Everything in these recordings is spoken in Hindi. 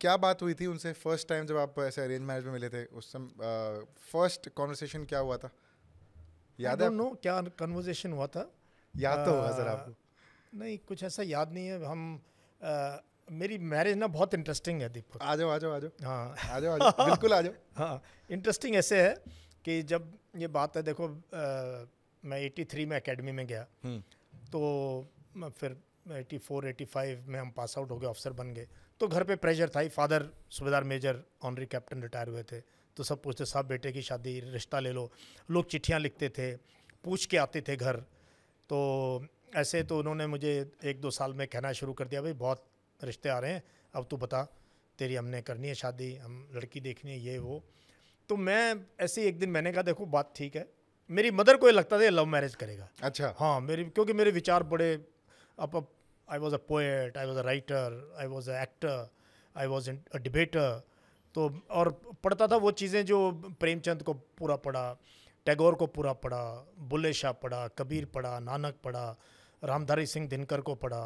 क्या बात हुई थी उनसे फर्स्ट टाइम जब आप ऐसे अरेंज मैरिज में मिले थे उस समय फर्स्ट कॉन्वर्सेशन क्या हुआ था याद है नो क्या कन्वर्जेशन हुआ था याद तो होगा सर आपको नहीं कुछ ऐसा याद नहीं है हम आ, मेरी मैरिज ना बहुत इंटरेस्टिंग है दीपक आ जाओ आ जाओ आ जाओ हाँ आ जाओ आ जाओ बिल्कुल आ जाओ हाँ इंटरेस्टिंग ऐसे है कि जब ये बात है देखो आ, मैं 83 में एकेडमी में गया हम्म। तो फिर एटी फोर एटी फाइव में हम पास आउट हो गए ऑफिसर बन गए तो घर पे प्रेशर था ही फादर सूबेदार मेजर ऑनरी कैप्टन रिटायर हुए थे तो सब पूछते साहब बेटे की शादी रिश्ता ले लो लोग चिट्ठियाँ लिखते थे पूछ के आते थे घर तो ऐसे तो उन्होंने मुझे एक दो साल में कहना शुरू कर दिया भाई बहुत रिश्ते आ रहे हैं अब तू बता तेरी हमने करनी है शादी हम लड़की देखनी है ये वो तो मैं ऐसे एक दिन मैंने कहा देखो बात ठीक है मेरी मदर को ये लगता था ये लव मैरिज करेगा अच्छा हाँ मेरी क्योंकि मेरे विचार बड़े up, up I was a poet, I was a writer, I was an actor, I was a debater. तो और पढ़ता था वो चीज़ें जो प्रेमचंद को पूरा पढ़ा टैगोर को पूरा पढ़ा बुल्ले शाह पढ़ा कबीर पढ़ा नानक पढ़ा रामधारी सिंह दिनकर को पढ़ा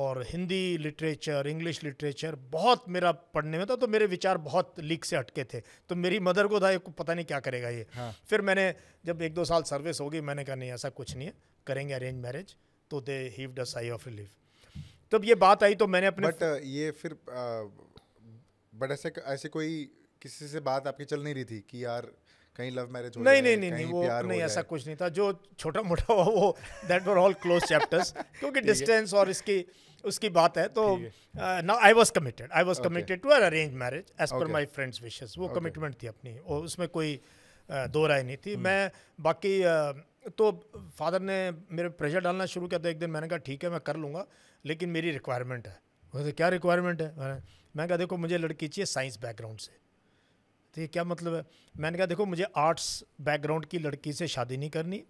और हिंदी लिटरेचर इंग्लिश लिटरेचर बहुत मेरा पढ़ने में था तो मेरे विचार बहुत लीक से हटके थे तो मेरी मदर को था पता नहीं क्या करेगा ये हाँ। फिर मैंने जब एक दो साल सर्विस होगी मैंने कहा नहीं ऐसा कुछ नहीं है करेंगे अरेंज मैरिज तो they heaved a sigh of relief तब ये बात आई तो मैंने अपने बट uh, ये फिर बट uh, ऐसे ऐसे कोई किसी से बात आपकी चल नहीं रही थी कि यार कहीं लव मैरिज हो नहीं नहीं नहीं नहीं वो नहीं ऐसा कुछ नहीं था जो छोटा मोटा हुआ वो that were all closed chapters क्योंकि डिस्टेंस और इसकी उसकी बात है तो ना I was committed I was committed to our arrange marriage as per my friends wishes वो कमिटमेंट थी अपनी और उसमें कोई uh, दो राय नहीं थी हम्म। मैं बाकी तो फादर ने मेरे प्रेशर डालना शुरू किया था तो एक दिन मैंने कहा ठीक है मैं कर लूँगा लेकिन मेरी रिक्वायरमेंट है वैसे तो क्या रिक्वायरमेंट है मैंने मैं कहा देखो मुझे लड़की चाहिए साइंस बैकग्राउंड से तो ये क्या मतलब है मैंने कहा देखो मुझे आर्ट्स बैकग्राउंड की लड़की से शादी नहीं करनी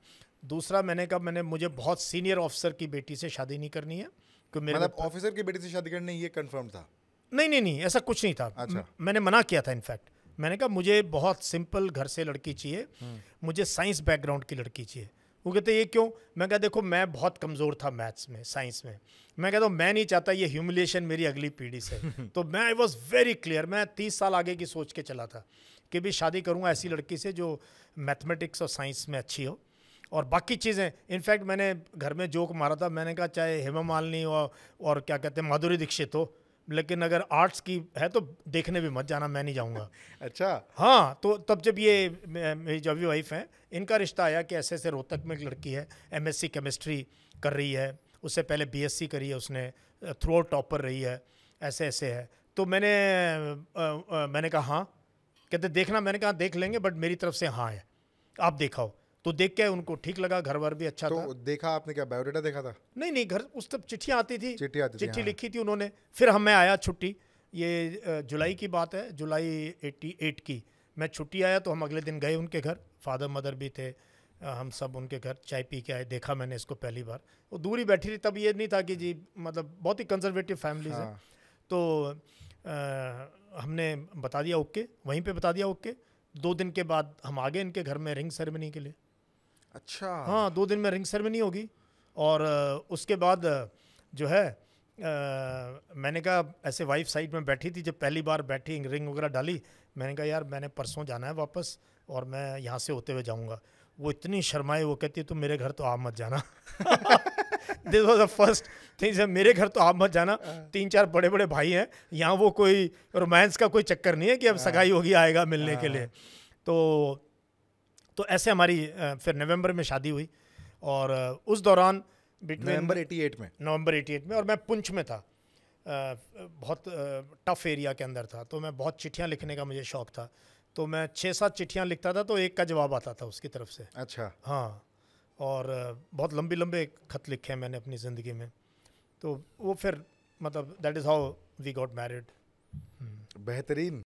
दूसरा मैंने कहा मैंने मुझे बहुत सीनियर ऑफिसर की बेटी से शादी नहीं करनी है क्योंकि मेरे मतलब ऑफिसर की बेटी से शादी करनी ये कन्फर्म था नहीं नहीं नहीं ऐसा कुछ नहीं था अच्छा मैंने मना किया था इनफैक्ट मैंने कहा मुझे बहुत सिंपल घर से लड़की चाहिए मुझे साइंस बैकग्राउंड की लड़की चाहिए वो कहते ये क्यों मैं कहा देखो मैं बहुत कमज़ोर था मैथ्स में साइंस में मैं कहता हूँ मैं नहीं चाहता ये ह्यूमिलेशन मेरी अगली पीढ़ी से तो मैं आई वॉज वेरी क्लियर मैं तीस साल आगे की सोच के चला था कि भी शादी करूँगा ऐसी लड़की से जो मैथमेटिक्स और साइंस में अच्छी हो और बाकी चीज़ें इनफैक्ट मैंने घर में जोक मारा था मैंने कहा चाहे हेमा मालिनी और, और क्या कहते हैं माधुरी दीक्षित हो लेकिन अगर आर्ट्स की है तो देखने भी मत जाना मैं नहीं जाऊँगा अच्छा हाँ तो तब जब ये मेरी जब वाइफ हैं इनका रिश्ता आया कि ऐसे ऐसे रोहतक में एक लड़की है एम केमिस्ट्री कर रही है उससे पहले बी करी है उसने थ्रू आउट टॉपर रही है ऐसे ऐसे है तो मैंने आ, आ, मैंने कहा हाँ कहते देखना मैंने कहा देख लेंगे बट मेरी तरफ से हाँ है आप देखाओ तो देख के उनको ठीक लगा घर वर भी अच्छा तो था देखा आपने क्या बायोडाटा देखा था नहीं नहीं घर उस तब चिट्ठियाँ आती थी चिट्ठी आती चिट्ठी हाँ। लिखी थी उन्होंने फिर हमें आया छुट्टी ये जुलाई की बात है जुलाई एट्टी एट की मैं छुट्टी आया तो हम अगले दिन गए उनके घर फादर मदर भी थे हम सब उनके घर चाय पी के आए देखा मैंने इसको पहली बार वो दूरी बैठी थी तब ये नहीं था कि जी मतलब बहुत ही कंजर्वेटिव फैमिलीज है तो हमने बता दिया ओके वहीं पर बता दिया ओके दो दिन के बाद हम आ गए इनके घर में रिंग सेरेमनी के लिए अच्छा हाँ दो दिन में रिंग सेरेमनी होगी और उसके बाद जो है आ, मैंने कहा ऐसे वाइफ साइड में बैठी थी जब पहली बार बैठी रिंग वगैरह डाली मैंने कहा यार मैंने परसों जाना है वापस और मैं यहाँ से होते हुए जाऊँगा वो इतनी शर्माए वो कहती है तुम मेरे घर तो आप मत जाना this was the first thing मेरे घर तो आप मत जाना हाँ। तीन चार बड़े बड़े भाई हैं यहाँ वो कोई रोमांस का कोई चक्कर नहीं है कि अब हाँ। सगाई होगी आएगा मिलने के हाँ। लिए तो तो ऐसे हमारी फिर नवंबर में शादी हुई और उस दौरान नवंबर 88 में नवंबर 88 में और मैं पुंछ में था बहुत टफ एरिया के अंदर था तो मैं बहुत चिट्ठियाँ लिखने का मुझे शौक़ था तो मैं छः सात चिट्ठियाँ लिखता था तो एक का जवाब आता था उसकी तरफ से अच्छा हाँ और बहुत लंबी लंबे खत लिखे हैं मैंने अपनी ज़िंदगी में तो वो फिर मतलब that is how we got married बेहतरीन